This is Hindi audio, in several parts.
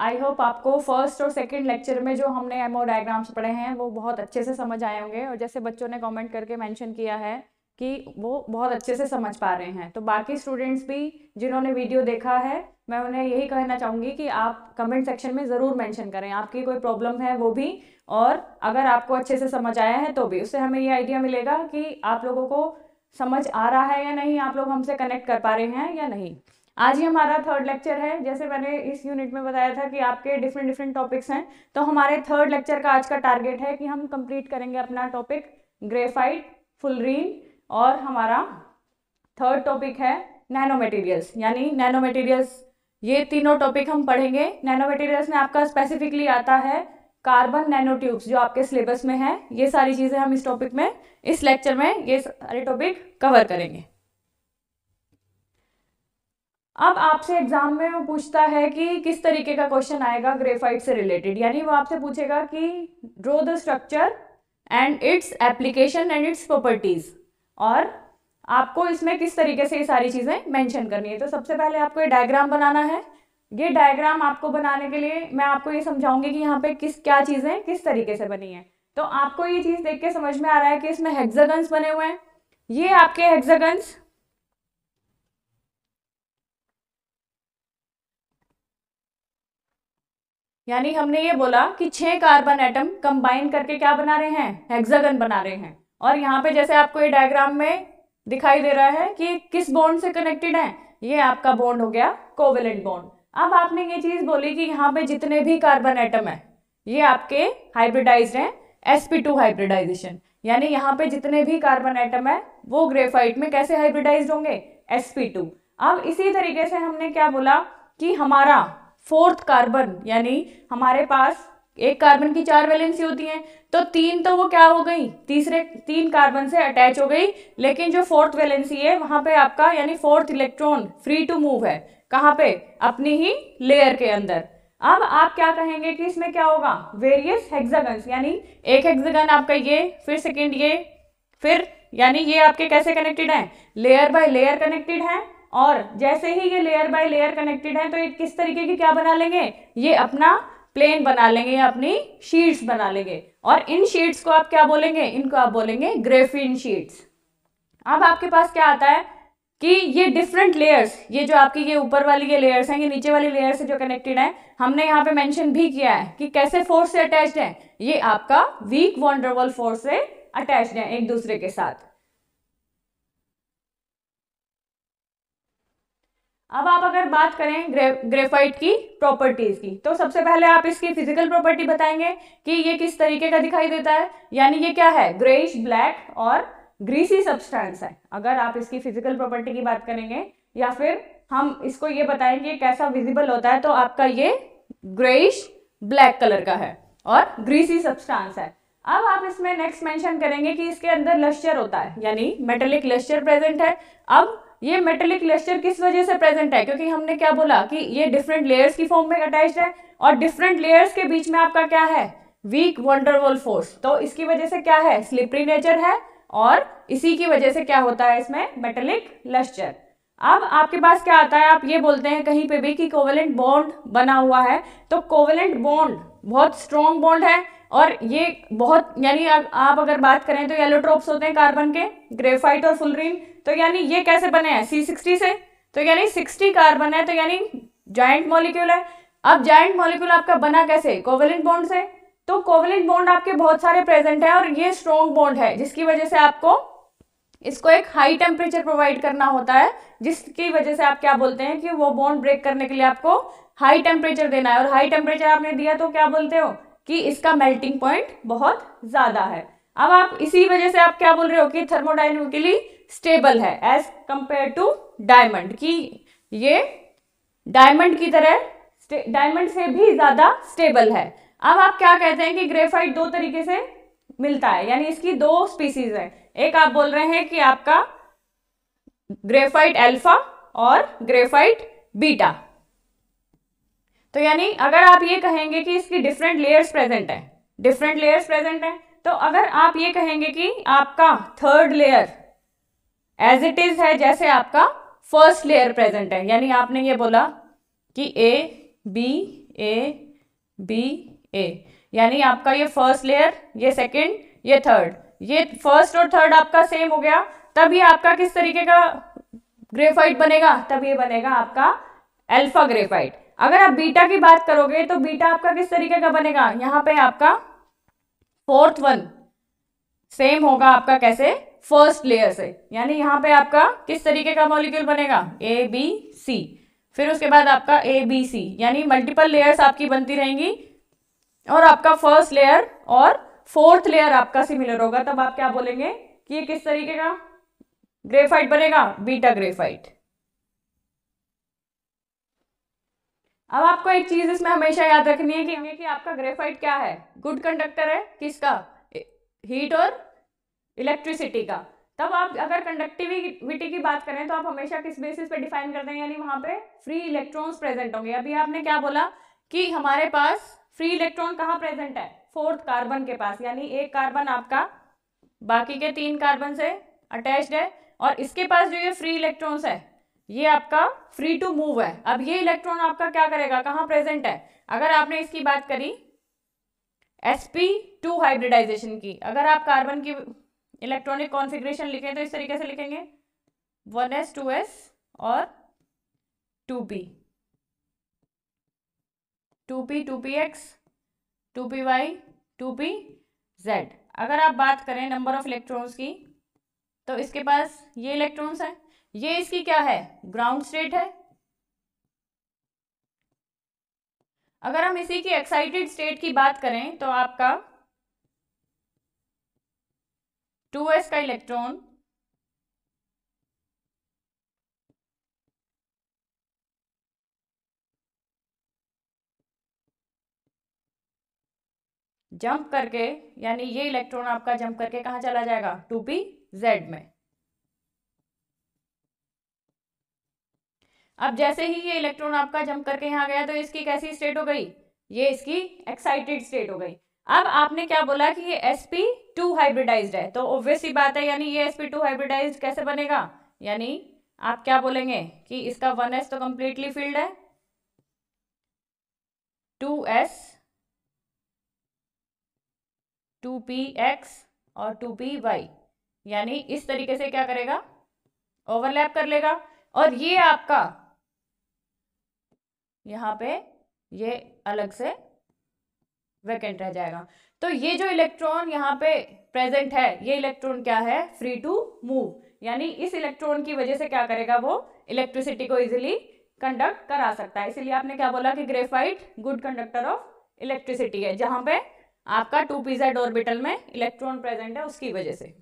आई होप आपको फर्स्ट और सेकंड लेक्चर में जो हमने एमओ डायग्राम्स पढ़े हैं वो बहुत अच्छे से समझ आए होंगे और जैसे बच्चों ने कमेंट करके मेंशन किया है कि वो बहुत अच्छे से समझ पा रहे हैं तो बाकी स्टूडेंट्स भी जिन्होंने वीडियो देखा है मैं उन्हें यही कहना चाहूँगी कि आप कमेंट सेक्शन में ज़रूर मैंशन करें आपकी कोई प्रॉब्लम है वो भी और अगर आपको अच्छे से समझ आया है तो भी उससे हमें ये आइडिया मिलेगा कि आप लोगों को समझ आ रहा है या नहीं आप लोग हमसे कनेक्ट कर पा रहे हैं या नहीं आज ही हमारा थर्ड लेक्चर है जैसे मैंने इस यूनिट में बताया था कि आपके डिफरेंट डिफरेंट टॉपिक्स हैं तो हमारे थर्ड लेक्चर का आज का टारगेट है कि हम कंप्लीट करेंगे अपना टॉपिक ग्रेफाइट फुलरीन और हमारा थर्ड टॉपिक है नैनो मटेरियल्स यानी नैनो मटेरियल्स ये तीनों टॉपिक हम पढ़ेंगे नैनो मटेरियल्स में आपका स्पेसिफिकली आता है कार्बन नैनो ट्यूब्स जो आपके सिलेबस में है ये सारी चीज़ें हम इस टॉपिक में इस लेक्चर में ये सारे टॉपिक कवर करेंगे अब आपसे एग्जाम में वो पूछता है कि किस तरीके का क्वेश्चन आएगा ग्रेफाइट से रिलेटेड यानी वो आपसे पूछेगा कि draw the structure and its application and its properties और आपको इसमें किस तरीके से ये सारी चीज़ें मेंशन करनी है तो सबसे पहले आपको ये डायग्राम बनाना है ये डायग्राम आपको बनाने के लिए मैं आपको ये समझाऊंगी कि यहाँ पे किस क्या चीज़ें किस तरीके से बनी है तो आपको ये चीज़ देख के समझ में आ रहा है कि इसमें हेक्सागन्स बने हुए हैं ये आपके हेक्सागन्स यानी हमने ये बोला कि छह कार्बन एटम कंबाइन करके क्या बना रहे हैं हेक्सागन बना रहे हैं और यहाँ पे जैसे आपको ये डायग्राम में दिखाई दे रहा है कि किस बॉन्ड से कनेक्टेड है ये आपका बॉन्ड हो गया कोवेलेंट बॉन्ड अब आपने ये चीज बोली कि यहाँ पे जितने भी कार्बन एटम है ये आपके हाइब्रिडाइज हैं टू हाइब्रिडाइजेशन यानी यहाँ पे जितने भी कार्बन एटम है वो ग्रेफाइट में कैसे हाइब्रिडाइज होंगे एसपी टू अब इसी तरीके से हमने क्या बोला कि हमारा फोर्थ कार्बन यानी हमारे पास एक कार्बन की चार वैलेंसी होती है तो तीन तो वो क्या हो गई तीसरे तीन कार्बन से अटैच हो गई लेकिन जो फोर्थ वैलेंसी है वहां पे आपका यानी fourth electron free to move है कहाँ पे अपनी ही लेयर के अंदर अब आप क्या कहेंगे कि इसमें क्या होगा वेरियस हेक्सागन यानी एक हेक्सागन आपका ये फिर सेकेंड ये फिर यानी ये आपके कैसे कनेक्टेड है लेयर बाय लेयर कनेक्टेड है और जैसे ही ये लेयर बाय लेयर कनेक्टेड है तो ये किस तरीके की क्या बना लेंगे ये अपना प्लेन बना लेंगे या अपनी शीट्स बना लेंगे और इन शीट्स को आप क्या बोलेंगे इनको आप बोलेंगे ग्रेफिन शीट्स अब आपके पास क्या आता है कि ये डिफरेंट लेयर्स ये जो आपकी ये ऊपर वाली ये लेयर्स हैं ये नीचे वाली लेयर से जो कनेक्टेड है हमने यहाँ पे मेंशन भी किया है कि कैसे फोर्स से अटैच्ड है ये आपका वीक वॉन्डरवल फोर्स से अटैच्ड है एक दूसरे के साथ अब आप अगर बात करें ग्रे, ग्रेफाइट की प्रॉपर्टीज़ की तो सबसे पहले आप इसकी फिजिकल प्रॉपर्टी बताएंगे कि ये किस तरीके का दिखाई देता है यानी ये क्या है ग्रेइश ब्लैक और ग्रीसी सब्सटेंस है अगर आप इसकी फिजिकल प्रॉपर्टी की बात करेंगे या फिर हम इसको ये बताएंगे कैसा विजिबल होता है तो आपका ये ग्रेइश ब्लैक कलर का है और ग्रीसी सब्सटेंस है अब आप इसमें नेक्स्ट मेंशन करेंगे कि इसके अंदर लश्चर होता है यानी मेटेलिक लश्चर प्रेजेंट है अब ये मेटेलिक लेस्टर किस वजह से प्रेजेंट है क्योंकि हमने क्या बोला कि ये डिफरेंट लेयर्स की फॉर्म में अटैच है और डिफरेंट लेयर्स के बीच में आपका क्या है वीक वंडरवॉल फोर्स तो इसकी वजह से क्या है स्लिपरी नेचर है और इसी की वजह से क्या होता है इसमें मेटेलिक लेस्टर अब आपके पास क्या आता है आप ये बोलते हैं कहीं पे भी कि कोवेलेंट बॉन्ड बना हुआ है तो कोवेलेंट बॉन्ड बहुत स्ट्रॉन्ग बॉन्ड है और ये बहुत यानी आप अगर बात करें तो येलोट्रोप्स होते हैं कार्बन के ग्रेफाइट और फुलरीन तो यानी ये कैसे बने हैं सी सिक्सटी से तो यानी सिक्सटी कार्बन है तो यानी जॉइंट मॉलिक्यूल है अब जॉइंट मॉलिक्यूल आपका बना कैसे कोवलेंट बॉन्ड से तो कोवेलिन बॉन्ड आपके बहुत सारे प्रेजेंट है और ये स्ट्रॉन्ग बॉन्ड है जिसकी वजह से आपको इसको एक हाई टेम्परेचर प्रोवाइड करना होता है जिसकी वजह से आप क्या बोलते हैं कि वो बॉन्ड ब्रेक करने के लिए आपको हाई टेम्परेचर देना है और हाई टेम्परेचर आपने दिया तो क्या बोलते हो कि इसका मेल्टिंग पॉइंट बहुत ज़्यादा है अब आप इसी वजह से आप क्या बोल रहे हो कि थर्मोडाइनमिकली स्टेबल है एज कंपेयर टू डायमंड कि ये डायमंड की तरह डायमंड से भी ज़्यादा स्टेबल है अब आप क्या कहते हैं कि ग्रेफाइट दो तरीके से मिलता है यानी इसकी दो स्पीसीज है एक आप बोल रहे हैं कि आपका ग्रेफाइट अल्फा और ग्रेफाइट बीटा तो यानी अगर आप ये कहेंगे कि इसकी डिफरेंट लेयर्स प्रेजेंट है डिफरेंट लेयर्स प्रेजेंट है तो अगर आप ये कहेंगे कि आपका third layer as it is है जैसे आपका फर्स्ट लेयर प्रेजेंट है यानी आपने ये बोला कि ए बी ए बी ए यानी आपका ये फर्स्ट लेयर ये सेकंड ये थर्ड ये फर्स्ट और थर्ड आपका सेम हो गया तब ये आपका किस तरीके का ग्रेफाइट बनेगा तब ये बनेगा आपका एल्फा ग्रेफाइट अगर आप बीटा की बात करोगे तो बीटा आपका किस तरीके का बनेगा यहाँ पे आपका फोर्थ वन सेम होगा आपका कैसे फर्स्ट लेयर से यानी यहाँ पे आपका किस तरीके का मॉलिक्यूल बनेगा ए बी सी फिर उसके बाद आपका ए बी सी यानी मल्टीपल लेयर्स आपकी बनती रहेंगी और आपका फर्स्ट लेयर और फोर्थ लेयर आपका सिमिलर होगा तब आप क्या बोलेंगे कि ये किस तरीके का ग्रेफाइट बनेगा बीटा ग्रेफाइट अब आपको एक चीज इसमें हमेशा याद रखनी है कि कि आपका ग्रेफाइट क्या है गुड कंडक्टर है किसका हीट e, और इलेक्ट्रिसिटी का तब आप अगर कंडक्टिविटी की बात करें तो आप हमेशा किस बेसिस पे डिफाइन करते हैं यानी वहां पे फ्री इलेक्ट्रॉन्स प्रेजेंट होंगे अभी आपने क्या बोला कि हमारे पास फ्री इलेक्ट्रॉन कहाँ प्रेजेंट है फोर्थ कार्बन के पास यानी एक कार्बन आपका बाकी के तीन कार्बन से अटैच्ड है और इसके पास जो ये फ्री इलेक्ट्रॉन्स है ये आपका फ्री टू मूव है अब ये इलेक्ट्रॉन आपका क्या करेगा कहाँ प्रेजेंट है अगर आपने इसकी बात करी sp2 हाइब्रिडाइजेशन की अगर आप कार्बन की इलेक्ट्रॉनिक कॉन्फिग्रेशन लिखें तो इस तरीके से लिखेंगे 1s 2s और 2p 2p 2px 2py 2pz अगर आप बात करें नंबर ऑफ इलेक्ट्रॉन्स की तो इसके पास ये इलेक्ट्रॉन्स हैं ये इसकी क्या है ग्राउंड स्टेट है अगर हम इसी की एक्साइटेड स्टेट की बात करें तो आपका 2s का इलेक्ट्रॉन जंप करके यानी ये इलेक्ट्रॉन आपका जंप करके कहा चला जाएगा टू पी जेड में अब जैसे ही ये इलेक्ट्रॉन आपका जंप करके यहाँ गया तो इसकी कैसी स्टेट हो गई ये इसकी एक्साइटेड स्टेट हो गई अब आपने क्या बोला कि ये sp2 हाइब्रिडाइज्ड है तो ऑब्वियस ही बात है यानी ये sp2 हाइब्रिडाइज्ड कैसे बनेगा यानी आप क्या बोलेंगे कि इसका 1s तो कंप्लीटली फील्ड है 2s 2px और 2py यानी इस तरीके से क्या करेगा ओवरलैप कर लेगा और ये आपका यहाँ पे ये अलग से वैकेंट रह जाएगा तो ये जो इलेक्ट्रॉन यहाँ पे प्रेजेंट है ये इलेक्ट्रॉन क्या है फ्री टू मूव यानी इस इलेक्ट्रॉन की वजह से क्या करेगा वो इलेक्ट्रिसिटी को इजिली कंडक्ट करा सकता है इसीलिए आपने क्या बोला कि graphite good conductor of electricity है जहां पे आपका टू पीजेड ऑर्बिटल में इलेक्ट्रॉन प्रेजेंट है उसकी वजह से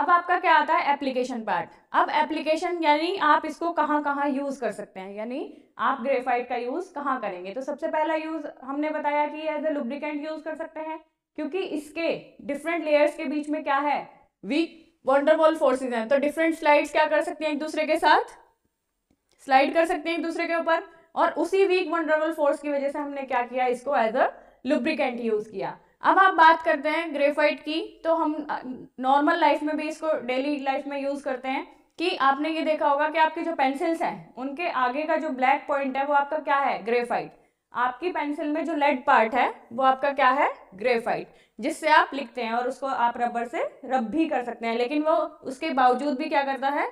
अब आपका क्या आता है एप्लीकेशन पार्ट अब एप्लीकेशन यानी आप इसको कहाँ कहाँ यूज़ कर सकते हैं यानी आप ग्रेफाइट का यूज़ कहाँ करेंगे तो सबसे पहला यूज़ हमने बताया कि एज ए लुब्रिकेंट यूज़ कर सकते हैं क्योंकि इसके डिफरेंट लेयर्स के बीच में क्या है वीक वंडरवॉल फोर्सेज हैं तो डिफरेंट स्लाइड क्या कर सकते हैं एक दूसरे के साथ स्लाइड कर सकते हैं एक दूसरे के ऊपर और उसी वीक वंडरवॉल फोर्स की वजह से हमने क्या किया इसको एज अ लुब्रिकेंट यूज़ किया अब आप बात करते हैं ग्रेफाइट की तो हम नॉर्मल लाइफ में भी इसको डेली लाइफ में यूज़ करते हैं कि आपने ये देखा होगा कि आपकी जो पेंसिल्स हैं उनके आगे का जो ब्लैक पॉइंट है वो आपका क्या है ग्रेफाइट आपकी पेंसिल में जो लेड पार्ट है वो आपका क्या है ग्रेफाइट जिससे आप लिखते हैं और उसको आप रबर से रब भी कर सकते हैं लेकिन वो उसके बावजूद भी क्या करता है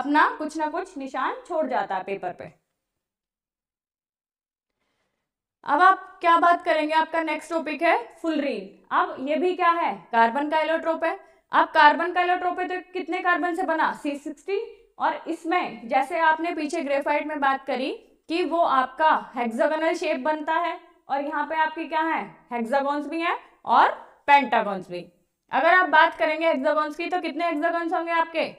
अपना कुछ ना कुछ निशान छोड़ जाता है पेपर पे अब आप क्या बात करेंगे आपका नेक्स्ट टॉपिक है फुलरीन अब ये भी क्या है कार्बन का एलोट्रोप है अब कार्बन का एलोट्रोप है तो कितने कार्बन से बना सी सिक्सटी और इसमें जैसे आपने पीछे ग्रेफाइट में बात करी कि वो आपका हेक्सागोनल शेप बनता है और यहाँ पे आपकी क्या है हेक्सागोन्स भी हैं और पेंटागॉन्स भी अगर आप बात करेंगे हेक्सागोन्स की तो कितने हेक्सागोन्स होंगे आपके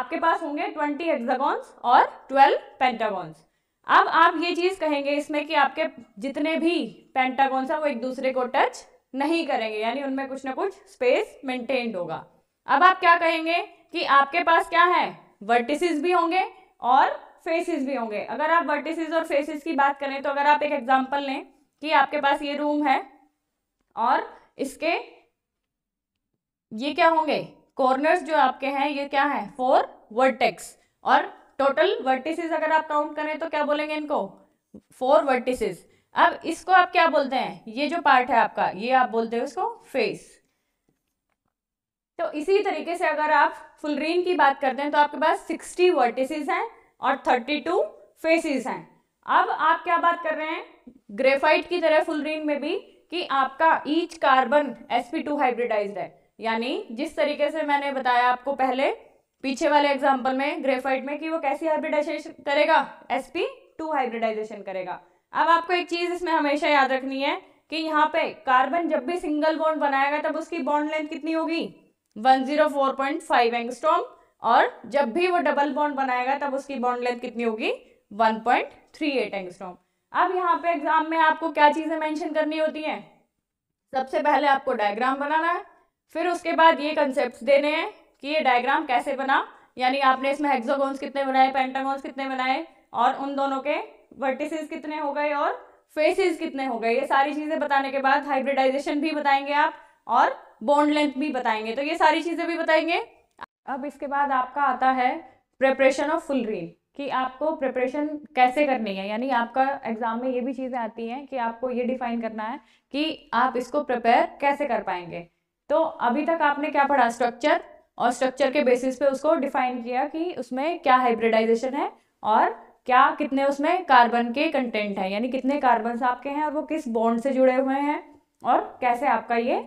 आपके पास होंगे ट्वेंटी हेक्सागोन्स और ट्वेल्व पेंटागोन्स अब आप ये चीज़ कहेंगे इसमें कि आपके जितने भी पेंटागोन वो एक दूसरे को टच नहीं करेंगे यानी उनमें कुछ ना कुछ स्पेस मेंटेन्ड होगा अब आप क्या कहेंगे कि आपके पास क्या है वर्टिसेस भी होंगे और फेसेस भी होंगे अगर आप वर्टिसेस और फेसेस की बात करें तो अगर आप एक एग्जांपल लें कि आपके पास ये रूम है और इसके ये क्या होंगे कॉर्नर्स जो आपके हैं ये क्या है फोर वर्टेक्स और टोटल वर्टिसेस अगर आप काउंट करें तो क्या बोलेंगे इनको फोर वर्टिसेस अब इसको आप क्या बोलते हैं ये जो पार्ट है आपका ये आप बोलते हैं इसको फेस तो इसी तरीके से अगर आप फुलरीन की बात करते हैं तो आपके पास सिक्सटी वर्टिसेस हैं और थर्टी टू फेसेस हैं अब आप क्या बात कर रहे हैं ग्रेफाइट की तरह फुलरीन में भी कि आपका ईच कार्बन टू हाइब्रिडाइज है यानी जिस तरीके से मैंने बताया आपको पहले पीछे वाले एग्जाम्पल में ग्रेफाइट में कि वो कैसी हाइब्रिडाइजेशन करेगा sp2 टू हाइब्रिडाइजेशन करेगा अब आपको एक चीज इसमें हमेशा याद रखनी है कि यहाँ पे कार्बन जब भी सिंगल बॉन्ड बनाएगा तब उसकी बॉन्ड लेंथ कितनी होगी 104.5 एंगस्ट्रॉम और जब भी वो डबल बॉन्ड बनाएगा तब उसकी बॉन्ड लेंथ कितनी होगी 1.38 एंगस्ट्रॉम अब यहाँ पे एग्जाम में आपको क्या चीजें मैंशन करनी होती है सबसे पहले आपको डायग्राम बनाना है फिर उसके बाद ये कंसेप्ट देने हैं कि ये डायग्राम कैसे बना यानी आपने इसमें हेक्सागोन्स कितने बनाए पेंटागोन्स कितने बनाए और उन दोनों के वर्टिसेस कितने हो गए और फेसेस कितने हो गए ये सारी चीज़ें बताने के बाद हाइब्रिडाइजेशन भी बताएंगे आप और बोन्ड लेंथ भी बताएंगे तो ये सारी चीज़ें भी बताएंगे अब इसके बाद आपका आता है प्रेपरेशन ऑफ फुल रील कि आपको प्रिपरेशन कैसे करनी है यानी आपका एग्ज़ाम में ये भी चीज़ें आती हैं कि आपको ये डिफाइन करना है कि आप इसको प्रिपेयर कैसे कर पाएंगे तो अभी तक आपने क्या पढ़ा स्ट्रक्चर और स्ट्रक्चर के बेसिस पे उसको डिफाइन किया कि उसमें क्या हाइब्रिडाइजेशन है और क्या कितने उसमें कार्बन के कंटेंट हैं यानी कितने कार्बन आपके हैं और वो किस बॉन्ड से जुड़े हुए हैं और कैसे आपका ये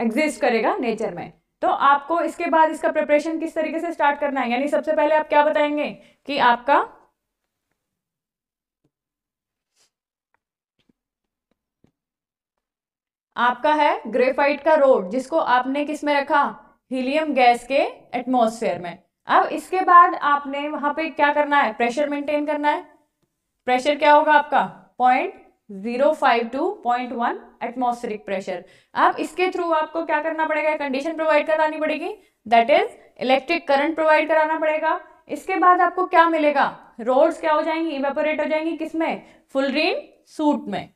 एग्जिस्ट करेगा नेचर में तो आपको इसके बाद इसका प्रिपरेशन किस तरीके से स्टार्ट करना है यानी सबसे पहले आप क्या बताएंगे कि आपका आपका है ग्रेफाइट का रोड जिसको आपने किस में रखा हीलियम गैस के एटमॉस्फेयर में अब इसके बाद आपने वहां पे क्या करना है प्रेशर मेंटेन करना है प्रेशर क्या होगा आपका point zero five to point one atmospheric pressure अब इसके थ्रू आपको क्या करना पड़ेगा कंडीशन प्रोवाइड करानी पड़ेगी that is electric current provide कराना पड़ेगा इसके बाद आपको क्या मिलेगा रोड्स क्या हो जाएंगी इवेपोरेट हो जाएंगी किसमें फुलरीन सूट में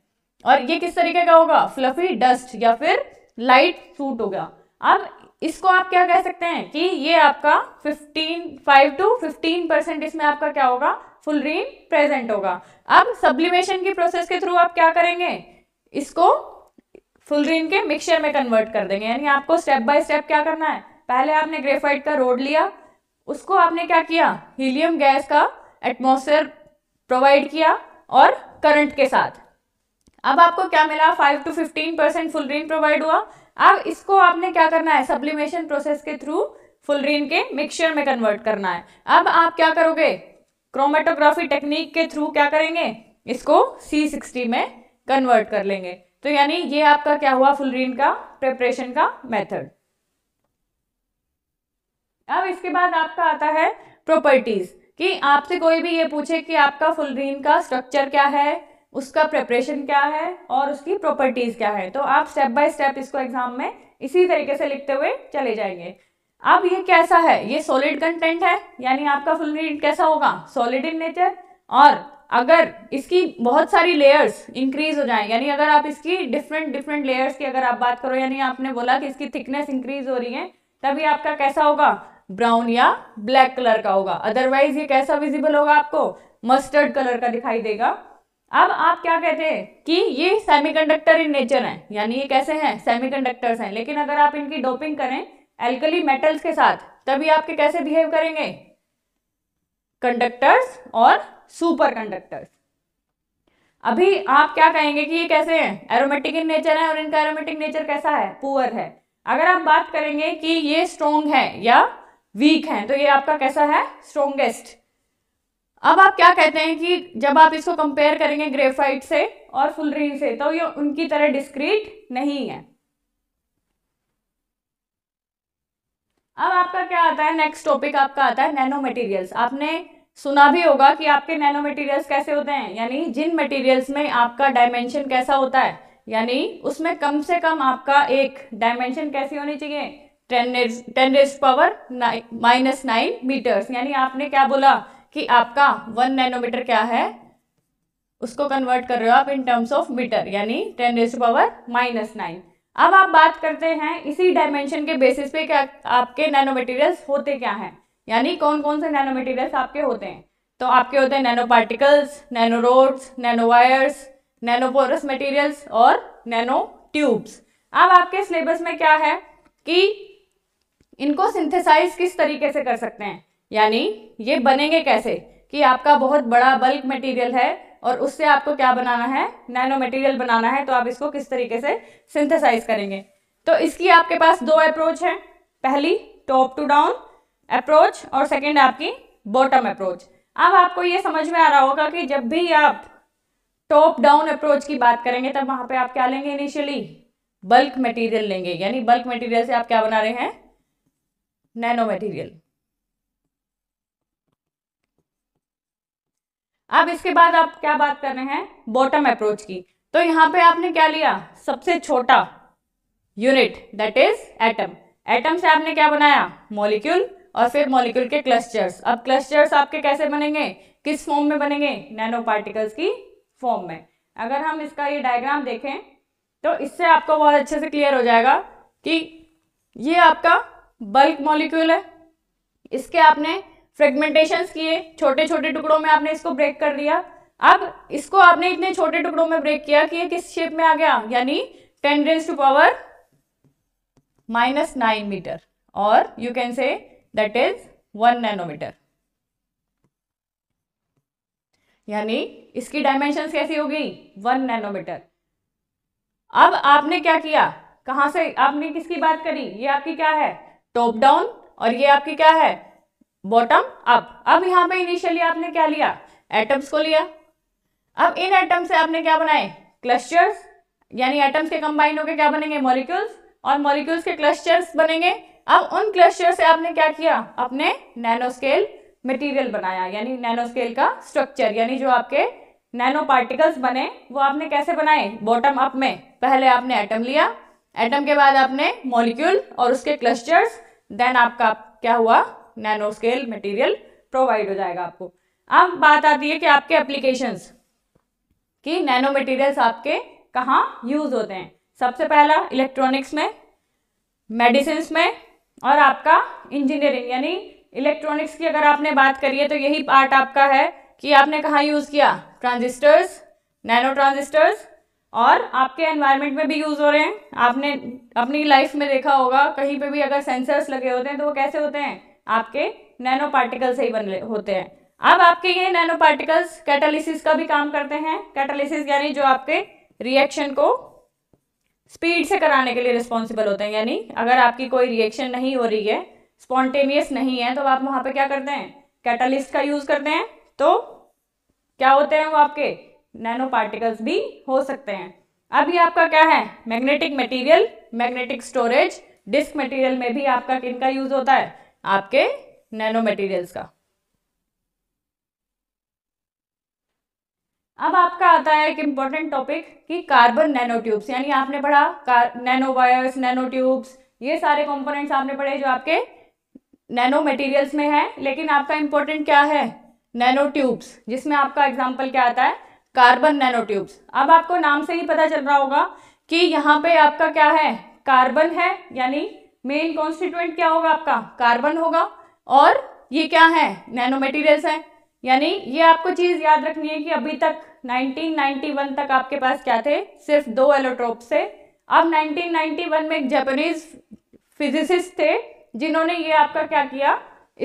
और ये किस तरीके का होगा फ्लफी डस्ट या फिर लाइट सूट होगा अब इसको आप क्या कह सकते हैं कि ये आपका 15 फाइव टू 15 परसेंट इसमें आपका क्या होगा फुलरीन प्रेजेंट होगा अब सब्लिमेशन की प्रोसेस के थ्रू आप क्या करेंगे इसको फुलरीन के मिक्सचर में कन्वर्ट कर देंगे यानी आपको स्टेप बाय स्टेप क्या करना है पहले आपने ग्रेफाइट का रोड लिया उसको आपने क्या किया हीलियम गैस का एटमोसफेयर प्रोवाइड किया और करंट के साथ अब आपको क्या मिला five to fifteen percent fullerene provide हुआ अब इसको आपने क्या करना है सब्लिमेशन प्रोसेस के थ्रू फुलरीन के मिक्सचर में कन्वर्ट करना है अब आप क्या करोगे क्रोमेटोग्राफी टेक्निक के थ्रू क्या करेंगे इसको सी सिक्सटी में कन्वर्ट कर लेंगे तो यानी ये आपका क्या हुआ फुलरीन का प्रिपरेशन का मेथड अब इसके बाद आपका आता है प्रॉपर्टीज कि आपसे कोई भी ये पूछे कि आपका फुलरीन का स्ट्रक्चर क्या है उसका प्रेपरेशन क्या है और उसकी प्रॉपर्टीज़ क्या है तो आप स्टेप बाय स्टेप इसको एग्जाम में इसी तरीके से लिखते हुए चले जाएंगे अब ये कैसा है ये सॉलिड कंटेंट है यानी आपका फुल कैसा होगा सॉलिड इन नेचर और अगर इसकी बहुत सारी लेयर्स इंक्रीज हो जाए यानी अगर आप इसकी डिफरेंट डिफरेंट लेयर्स की अगर आप बात करो यानी आपने बोला कि इसकी थिकनेस इंक्रीज हो रही है तभी आपका कैसा होगा ब्राउन या ब्लैक कलर का होगा अदरवाइज ये कैसा विजिबल होगा आपको मस्टर्ड कलर का दिखाई देगा अब आप क्या कहते हैं कि ये सेमीकंडक्टर इन नेचर हैं यानी ये कैसे हैं सेमीकंडक्टर्स हैं लेकिन अगर आप इनकी डोपिंग करें एल्कली मेटल्स के साथ तभी आपके कैसे बिहेव करेंगे कंडक्टर्स और सुपर कंडक्टर्स अभी आप क्या कहेंगे कि ये कैसे हैं एरोमेटिक इन नेचर है और इनका एरोमेटिक नेचर कैसा है पुअर है अगर आप बात करेंगे कि ये स्ट्रोंग है या वीक है तो ये आपका कैसा है स्ट्रोंगेस्ट अब आप क्या कहते हैं कि जब आप इसको कंपेयर करेंगे ग्रेफाइट से और फुलरीन से तो ये उनकी तरह डिस्क्रीट नहीं है अब आपका क्या आता है नेक्स्ट टॉपिक आपका आता है नैनो मटेरियल्स आपने सुना भी होगा कि आपके नैनो मटेरियल्स कैसे होते हैं यानी जिन मटेरियल्स में आपका डायमेंशन कैसा होता है यानी उसमें कम से कम आपका एक डायमेंशन कैसी होनी चाहिए ten ten power minus nine metres यानी आपने क्या बोला कि आपका वन नैनोमीटर क्या है उसको कन्वर्ट कर रहे हो आप इन टर्म्स ऑफ मीटर यानी ten raise to power minus nine अब आप बात करते हैं इसी डायमेंशन के बेसिस पे क्या आपके नैनो मेटीरियल्स होते क्या हैं यानी कौन कौन से नैनो मेटीरियल्स आपके होते हैं तो आपके होते हैं nano particles nano rods nano wires nano porous materials और नैनो ट्यूब्स अब आपके सिलेबस में क्या है कि इनको सिंथेसाइज किस तरीके से कर सकते हैं यानी ये बनेंगे कैसे कि आपका बहुत बड़ा बल्क मटेरियल है और उससे आपको क्या बनाना है नैनो मटेरियल बनाना है तो आप इसको किस तरीके से सिंथेसाइज करेंगे तो इसकी आपके पास दो अप्रोच है पहली टॉप टू डाउन अप्रोच और सेकंड आपकी बॉटम अप्रोच अब आपको ये समझ में आ रहा होगा कि जब भी आप टॉप डाउन अप्रोच की बात करेंगे तब वहां पर आप क्या लेंगे इनिशियली बल्क मटेरियल लेंगे यानी बल्क मटेरियल से आप क्या बना रहे हैं नैनो मटेरियल अब इसके बाद आप क्या बात कर रहे हैं बॉटम अप्रोच की तो यहाँ पे आपने क्या लिया सबसे छोटा unit that is atom atom से आपने क्या बनाया मॉलिक्यूल और फिर मॉलिक्यूल के क्लस्टर्स अब क्लस्टर्स आपके कैसे बनेंगे किस फॉर्म में बनेंगे नैनो पार्टिकल्स की फॉर्म में अगर हम इसका ये डायग्राम देखें तो इससे आपको बहुत अच्छे से क्लियर हो जाएगा कि ये आपका बल्क मॉलिक्यूल है इसके आपने फ्रेगमेंटेशन किए छोटे छोटे टुकड़ों में आपने इसको ब्रेक कर लिया अब इसको आपने इतने छोटे टुकड़ों में ब्रेक किया कि ये किस शेप में आ गया यानी ten raise to power minus nine metre और you can say that is one nanometre यानी इसकी डायमेंशन कैसी होगी वन नैनोमीटर अब आपने क्या किया कहां से आपने किसकी बात करी ये आपकी क्या है टॉप डाउन और ये आपकी क्या है बॉटम अप अब यहाँ पे इनिशियली आपने क्या लिया एटम्स को लिया अब इन एटम्स से आपने क्या बनाए क्लस्टर्स यानी एटम्स के कंबाइन होकर क्या बनेंगे मॉलिक्यूल्स और मॉलिक्यूल्स के क्लस्टर्स बनेंगे अब उन क्लस्टर से आपने क्या किया अपने नैनो स्केल मटीरियल बनाया यानी नैनो स्केल का स्ट्रक्चर यानी जो आपके नैनो पार्टिकल्स बने वो आपने कैसे बनाए बॉटम अप में पहले आपने एटम लिया एटम के बाद आपने मॉलिक्यूल और उसके क्लस्टर्स देन आपका क्या हुआ नैनो स्केल मटेरियल प्रोवाइड हो जाएगा आपको अब बात आती है कि आपके एप्लीकेशंस की नैनो मटेरियल्स आपके कहाँ यूज होते हैं सबसे पहला इलेक्ट्रॉनिक्स में मेडिसिन में और आपका इंजीनियरिंग यानी इलेक्ट्रॉनिक्स की अगर आपने बात करी है तो यही पार्ट आपका है कि आपने कहाँ यूज़ किया ट्रांजिस्टर्स नैनो ट्रांजिस्टर्स और आपके एनवायरनमेंट में भी यूज़ हो रहे हैं आपने अपनी लाइफ में देखा होगा कहीं पे भी अगर सेंसर्स लगे होते हैं तो वो कैसे होते हैं आपके नैनो पार्टिकल से ही बन होते हैं अब आपके ये नैनो पार्टिकल्स कैटालिसिस का भी काम करते हैं कैटालिसिस यानी जो आपके रिएक्शन को स्पीड से कराने के लिए रिस्पॉन्सिबल होते हैं यानी अगर आपकी कोई रिएक्शन नहीं हो रही है स्पॉन्टेनियस नहीं है तो आप वहां पे क्या करते हैं कैटलिस्ट का यूज़ करते हैं तो क्या होते हैं वो आपके नैनो पार्टिकल्स भी हो सकते हैं अब ये आपका क्या है magnetic material magnetic storage disk material में भी आपका किन का यूज़ होता है आपके नैनो मटेरियल्स का अब आपका आता है एक इम्पॉर्टेंट टॉपिक कि कार्बन नैनो ट्यूब्स यानी आपने पढ़ा नैनो वायर्स नैनो ट्यूब्स ये सारे कंपोनेंट्स आपने पढ़े जो आपके नैनो मटेरियल्स में है लेकिन आपका इम्पोर्टेंट क्या है नैनो ट्यूब्स जिसमें आपका एग्जाम्पल क्या आता है कार्बन नैनो ट्यूब्स अब आपको नाम से ही पता चल रहा होगा कि यहाँ पे आपका क्या है कार्बन है यानी मेन कॉन्स्टिट्यूएंट क्या होगा आपका कार्बन होगा और ये क्या है नैनो मेटीरियल्स है यानी ये आपको चीज याद रखनी है कि अभी तक 1991 तक आपके पास क्या थे सिर्फ दो एलोट्रोप थे अब 1991 में एक जापानीज फिजिसिस्ट थे जिन्होंने ये आपका क्या किया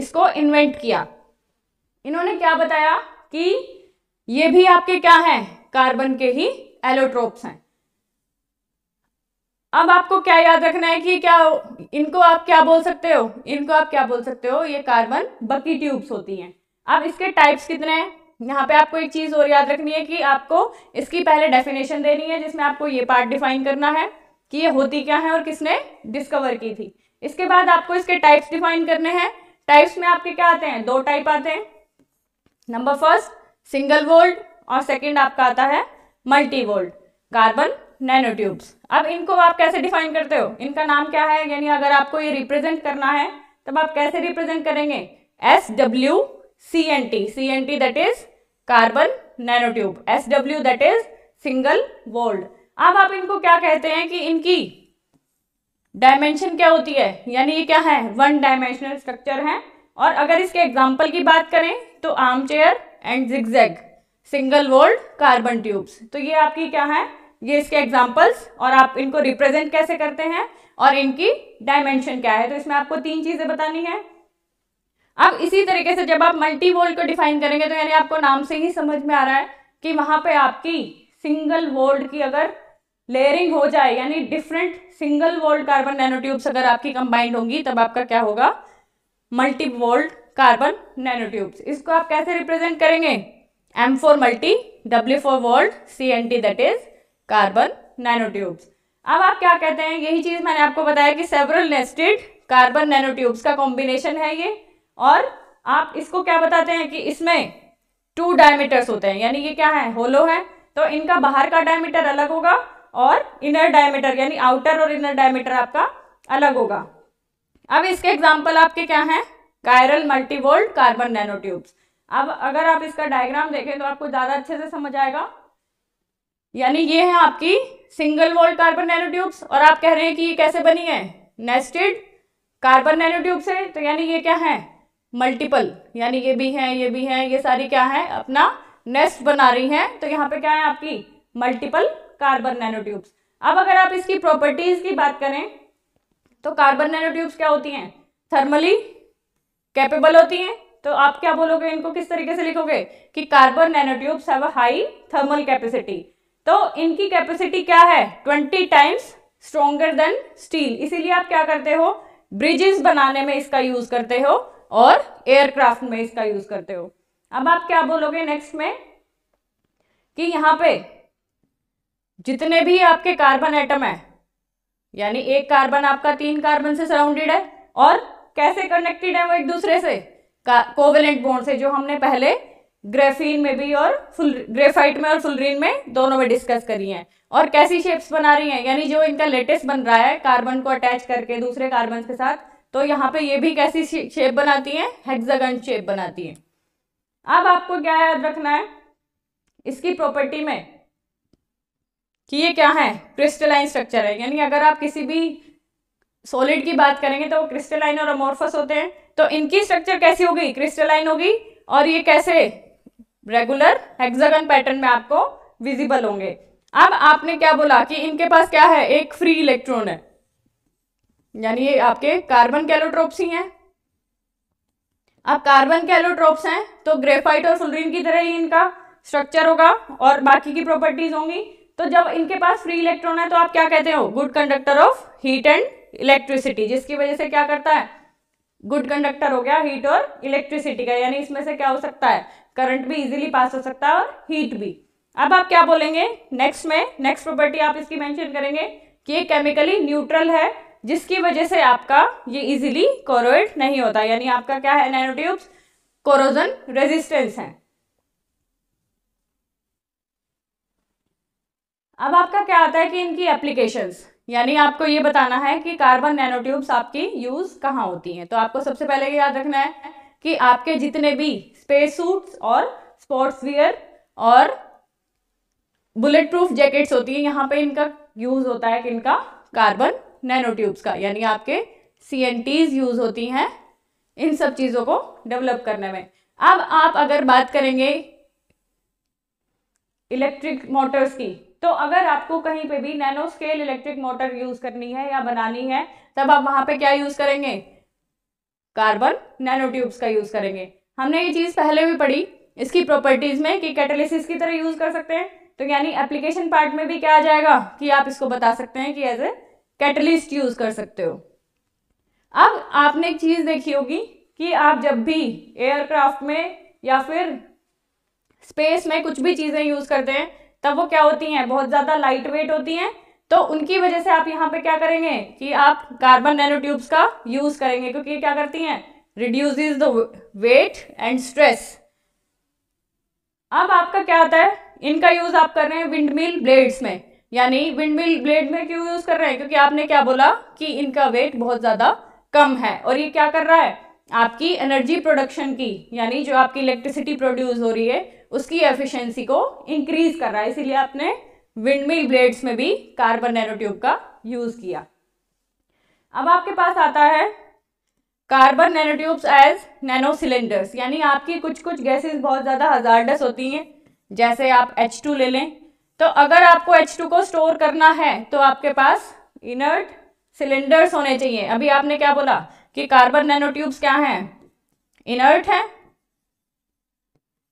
इसको इन्वेंट किया इन्होंने क्या बताया कि ये भी आपके क्या है कार्बन के ही एलोट्रोप्स हैं अब आपको क्या याद रखना है कि क्या इनको आप क्या बोल सकते हो इनको आप क्या बोल सकते हो ये कार्बन बकी ट्यूब्स होती हैं अब इसके टाइप्स कितने हैं यहाँ पे आपको एक चीज और याद रखनी है कि आपको इसकी पहले डेफिनेशन देनी है जिसमें आपको ये पार्ट डिफाइन करना है कि ये होती क्या है और किसने डिस्कवर की थी इसके बाद आपको इसके टाइप्स डिफाइन करने हैं टाइप्स में आपके क्या आते हैं दो टाइप आते हैं नंबर फर्स्ट सिंगल वोल्ड और सेकेंड आपका आता है multi walled carbon nano tubes अब इनको आप कैसे डिफाइन करते हो इनका नाम क्या है यानी अगर आपको ये रिप्रेजेंट करना है तब आप कैसे रिप्रेजेंट करेंगे S W C N T C N T that is carbon nano tube S W that is single walled अब आप इनको क्या कहते हैं कि इनकी डायमेंशन क्या होती है यानी ये क्या है वन डायमेंशनल स्ट्रक्चर है और अगर इसके एग्जाम्पल की बात करें तो armchair and zigzag single walled carbon tubes तो ये आपकी क्या है ये इसके एग्जाम्पल्स और आप इनको रिप्रेजेंट कैसे करते हैं और इनकी डायमेंशन क्या है तो इसमें आपको तीन चीज़ें बतानी है अब इसी तरीके से जब आप मल्टी वोल्ट को डिफाइन करेंगे तो यानी आपको नाम से ही समझ में आ रहा है कि वहां पे आपकी सिंगल वोल्ट की अगर लेयरिंग हो जाए यानी different single walled carbon nanotubes अगर आपकी कंबाइंड होंगी तब आपका क्या होगा मल्टी वोल्ट कार्बन नैनोट्यूब्स इसको आप कैसे रिप्रेजेंट करेंगे M for multi W for walled C N T that is carbon nanotubes अब आप क्या कहते हैं यही चीज मैंने आपको बताया कि सेवरल नेस्टेड कार्बन नैनोट्यूब्स का कॉम्बिनेशन है ये और आप इसको क्या बताते हैं कि इसमें टू डायमीटर्स होते हैं यानी ये क्या है होलो है तो इनका बाहर का डायमीटर अलग होगा और इनर डायमीटर यानी आउटर और इनर डायमीटर आपका अलग होगा अब इसके एग्जाम्पल आपके क्या हैं कायरल मल्टीवोल्ट कार्बन नैनोट्यूब्स अब अगर आप इसका डायग्राम देखें तो आपको ज़्यादा अच्छे से समझ आएगा यानी ये है आपकी सिंगल वॉल्ड कार्बन नैनोट्यूब्स और आप कह रहे हैं कि ये कैसे बनी है नेस्टेड कार्बन नैनोट्यूब से तो यानी ये क्या है मल्टीपल यानी ये भी है ये भी है ये सारी क्या है अपना नेस्ट बना रही हैं तो यहाँ पे क्या है आपकी मल्टीपल कार्बन नैनोट्यूब्स अब अगर आप इसकी प्रॉपर्टीज की बात करें तो कार्बन नैनोट्यूब्स क्या होती हैं थर्मली कैपेबल होती हैं तो आप क्या बोलोगे इनको किस तरीके से लिखोगे कि carbon nanotubes have a high thermal capacity तो इनकी कैपेसिटी क्या है twenty times stronger than steel इसीलिए आप क्या करते हो ब्रिजेस बनाने में इसका यूज करते हो और एयरक्राफ्ट में इसका यूज करते हो अब आप क्या बोलोगे नेक्स्ट में कि यहाँ पे जितने भी आपके कार्बन एटम है यानी एक कार्बन आपका तीन कार्बन से सराउंडेड है और कैसे कनेक्टेड है वो एक दूसरे से कोवेलेंट बोन से जो हमने पहले ग्रेफीन में भी और फुल ग्रेफाइट में और फुलरीन में दोनों में डिस्कस करी हैं और कैसी शेप्स बना रही हैं यानी जो इनका लेटेस्ट बन रहा है कार्बन को अटैच करके दूसरे कार्बन के साथ तो यहाँ पे ये भी कैसी शेप बनाती हैं हेक्सागन शेप बनाती हैं अब आपको क्या याद रखना है इसकी प्रॉपर्टी में कि ये क्या है क्रिस्टलाइन स्ट्रक्चर है यानी अगर आप किसी भी सॉलिड की बात करेंगे तो वो क्रिस्टलाइन और अमोर्फस होते हैं तो इनकी स्ट्रक्चर कैसी होगी क्रिस्टलाइन होगी और ये कैसे रेगुलर हेक्सागन पैटर्न में आपको विजिबल होंगे अब आपने क्या बोला कि इनके पास क्या है एक फ्री इलेक्ट्रॉन है यानी ये आपके कार्बन कैलोट्रोप्स ही हैं अब कार्बन कैलोट्रोप्स हैं तो ग्रेफाइट और फ्लोरीन की तरह ही इनका स्ट्रक्चर होगा और बाकी की प्रॉपर्टीज होंगी तो जब इनके पास फ्री इलेक्ट्रॉन है तो आप क्या कहते हो good conductor of heat and electricity जिसकी वजह से क्या करता है गुड कंडक्टर हो गया हीट और इलेक्ट्रिसिटी का यानी इसमें से क्या हो सकता है करंट भी इजीली पास हो सकता है और हीट भी अब आप क्या बोलेंगे नेक्स्ट में नेक्स्ट प्रॉपर्टी आप इसकी मेंशन करेंगे कि ये केमिकली न्यूट्रल है जिसकी वजह से आपका ये इजीली कोरोइड नहीं होता यानी आपका क्या है नैनोट्यूब्स कोरोजन रेजिस्टेंस है अब आपका क्या आता है कि इनकी एप्लीकेशन यानी आपको ये बताना है कि कार्बन नैनोट्यूब्स आपकी यूज कहाँ होती हैं तो आपको सबसे पहले याद रखना है कि आपके जितने भी स्पेस सूट्स और स्पोर्ट्स वियर और बुलेट प्रूफ जैकेट्स होती है यहाँ पे इनका यूज होता है कि इनका कार्बन नैनो ट्यूब्स का यानी आपके सी एन टीज यूज होती हैं इन सब चीज़ों को डेवलप करने में अब आप अगर बात करेंगे इलेक्ट्रिक मोटर्स की तो अगर आपको कहीं पे भी nanoscale electric motor use करनी है या बनानी है तब आप वहां पे क्या यूज करेंगे कार्बन नैनो ट्यूब्स का यूज करेंगे हमने ये चीज पहले भी पढ़ी इसकी प्रॉपर्टीज में कि कैटेलिसिस की तरह यूज कर सकते हैं तो यानी एप्लीकेशन पार्ट में भी क्या आ जाएगा कि आप इसको बता सकते हैं कि एज ए कैटलिस्ट यूज कर सकते हो अब आपने एक चीज देखी होगी कि आप जब भी एयरक्राफ्ट में या फिर स्पेस में कुछ भी चीजें यूज करते हैं तब वो क्या होती हैं बहुत ज्यादा लाइट वेट होती हैं तो उनकी वजह से आप यहाँ पे क्या करेंगे कि आप कार्बन नैनो ट्यूब्स का यूज करेंगे क्योंकि क्या करती हैं reduce the weight and stress अब आपका क्या आता है इनका यूज आप कर रहे हैं विंड मिल ब्लेड्स में यानी विंड मिल ब्लेड में क्यों यूज कर रहे हैं क्योंकि आपने क्या बोला कि इनका वेट बहुत ज्यादा कम है और ये क्या कर रहा है आपकी एनर्जी प्रोडक्शन की यानी जो आपकी इलेक्ट्रिसिटी प्रोड्यूस हो रही है उसकी एफिशिएंसी को इंक्रीज कर रहा है इसीलिए आपने विंडमिल ब्लेड्स में भी कार्बन नैनोट्यूब का यूज किया अब आपके पास आता है carbon nanotubes as nano cylinders यानी आपकी कुछ कुछ गैसेस बहुत ज़्यादा हजारडस होती हैं जैसे आप H2 ले लें तो अगर आपको H2 को स्टोर करना है तो आपके पास इनर्ट सिलेंडर्स होने चाहिए अभी आपने क्या बोला कि कार्बन नैनोट्यूब्स क्या हैं इनर्ट हैं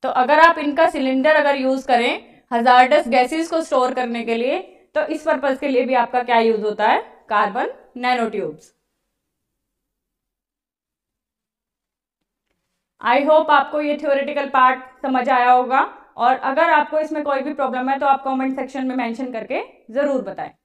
तो अगर आप इनका सिलेंडर अगर यूज़ करें हजारडस गैसेस को स्टोर करने के लिए तो इस पर्पज के लिए भी आपका क्या यूज होता है कार्बन नैनोट्यूब आई होप आपको ये थ्योरेटिकल पार्ट समझ आया होगा और अगर आपको इसमें कोई भी प्रॉब्लम है तो आप कमेंट सेक्शन में मेंशन करके ज़रूर बताएं